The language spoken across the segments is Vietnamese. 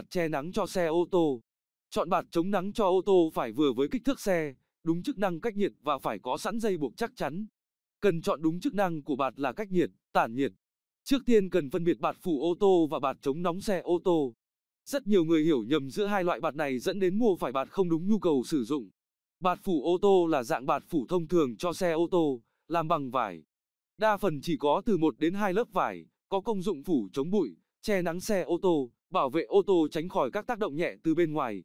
bạt che nắng cho xe ô tô. Chọn bạt chống nắng cho ô tô phải vừa với kích thước xe, đúng chức năng cách nhiệt và phải có sẵn dây buộc chắc chắn. Cần chọn đúng chức năng của bạt là cách nhiệt, tản nhiệt. Trước tiên cần phân biệt bạt phủ ô tô và bạt chống nóng xe ô tô. Rất nhiều người hiểu nhầm giữa hai loại bạt này dẫn đến mua phải bạt không đúng nhu cầu sử dụng. Bạt phủ ô tô là dạng bạt phủ thông thường cho xe ô tô, làm bằng vải. Đa phần chỉ có từ 1 đến 2 lớp vải, có công dụng phủ chống bụi, che nắng xe ô tô bảo vệ ô tô tránh khỏi các tác động nhẹ từ bên ngoài.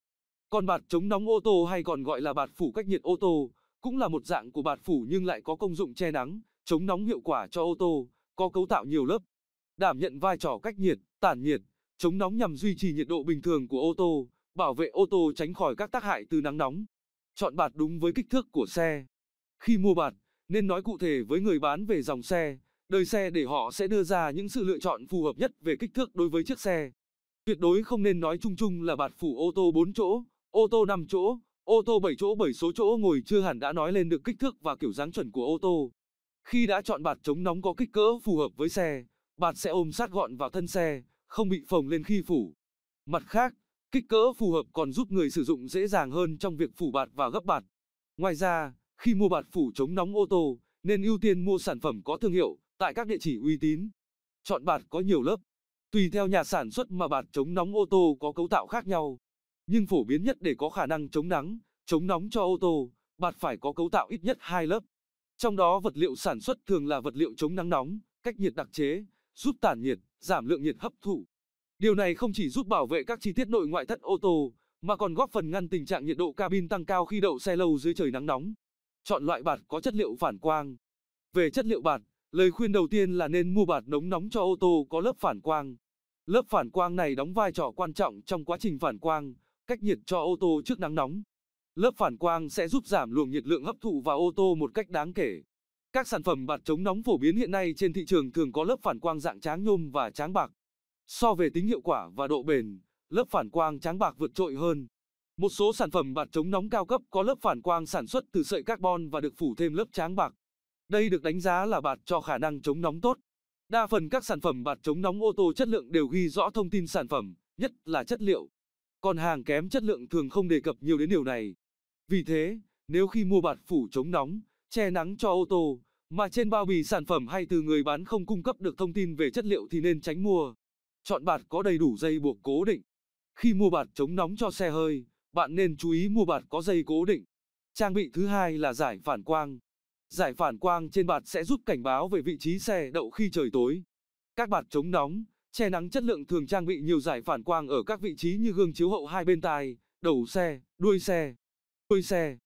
Còn bạt chống nóng ô tô hay còn gọi là bạt phủ cách nhiệt ô tô, cũng là một dạng của bạt phủ nhưng lại có công dụng che nắng, chống nóng hiệu quả cho ô tô, có cấu tạo nhiều lớp. Đảm nhận vai trò cách nhiệt, tản nhiệt, chống nóng nhằm duy trì nhiệt độ bình thường của ô tô, bảo vệ ô tô tránh khỏi các tác hại từ nắng nóng. Chọn bạt đúng với kích thước của xe. Khi mua bạt, nên nói cụ thể với người bán về dòng xe, đời xe để họ sẽ đưa ra những sự lựa chọn phù hợp nhất về kích thước đối với chiếc xe. Tuyệt đối không nên nói chung chung là bạt phủ ô tô 4 chỗ, ô tô 5 chỗ, ô tô 7 chỗ bởi số chỗ ngồi chưa hẳn đã nói lên được kích thước và kiểu dáng chuẩn của ô tô. Khi đã chọn bạt chống nóng có kích cỡ phù hợp với xe, bạt sẽ ôm sát gọn vào thân xe, không bị phồng lên khi phủ. Mặt khác, kích cỡ phù hợp còn giúp người sử dụng dễ dàng hơn trong việc phủ bạt và gấp bạt. Ngoài ra, khi mua bạt phủ chống nóng ô tô, nên ưu tiên mua sản phẩm có thương hiệu tại các địa chỉ uy tín. Chọn bạt có nhiều lớp Tùy theo nhà sản xuất mà bạt chống nóng ô tô có cấu tạo khác nhau, nhưng phổ biến nhất để có khả năng chống nắng, chống nóng cho ô tô, bạt phải có cấu tạo ít nhất hai lớp. Trong đó vật liệu sản xuất thường là vật liệu chống nắng nóng, cách nhiệt đặc chế, giúp tản nhiệt, giảm lượng nhiệt hấp thụ. Điều này không chỉ giúp bảo vệ các chi tiết nội ngoại thất ô tô, mà còn góp phần ngăn tình trạng nhiệt độ cabin tăng cao khi đậu xe lâu dưới trời nắng nóng. Chọn loại bạt có chất liệu phản quang. Về chất liệu bạt, lời khuyên đầu tiên là nên mua bạt nóng nóng cho ô tô có lớp phản quang. Lớp phản quang này đóng vai trò quan trọng trong quá trình phản quang, cách nhiệt cho ô tô trước nắng nóng. Lớp phản quang sẽ giúp giảm luồng nhiệt lượng hấp thụ vào ô tô một cách đáng kể. Các sản phẩm bạt chống nóng phổ biến hiện nay trên thị trường thường có lớp phản quang dạng tráng nhôm và tráng bạc. So về tính hiệu quả và độ bền, lớp phản quang tráng bạc vượt trội hơn. Một số sản phẩm bạt chống nóng cao cấp có lớp phản quang sản xuất từ sợi carbon và được phủ thêm lớp tráng bạc. Đây được đánh giá là bạt cho khả năng chống nóng tốt. Đa phần các sản phẩm bạt chống nóng ô tô chất lượng đều ghi rõ thông tin sản phẩm, nhất là chất liệu. Còn hàng kém chất lượng thường không đề cập nhiều đến điều này. Vì thế, nếu khi mua bạt phủ chống nóng, che nắng cho ô tô, mà trên bao bì sản phẩm hay từ người bán không cung cấp được thông tin về chất liệu thì nên tránh mua. Chọn bạt có đầy đủ dây buộc cố định. Khi mua bạt chống nóng cho xe hơi, bạn nên chú ý mua bạt có dây cố định. Trang bị thứ hai là giải phản quang. Giải phản quang trên bạt sẽ giúp cảnh báo về vị trí xe đậu khi trời tối. Các bạt chống nóng, che nắng chất lượng thường trang bị nhiều giải phản quang ở các vị trí như gương chiếu hậu hai bên tai, đầu xe, đuôi xe, đuôi xe.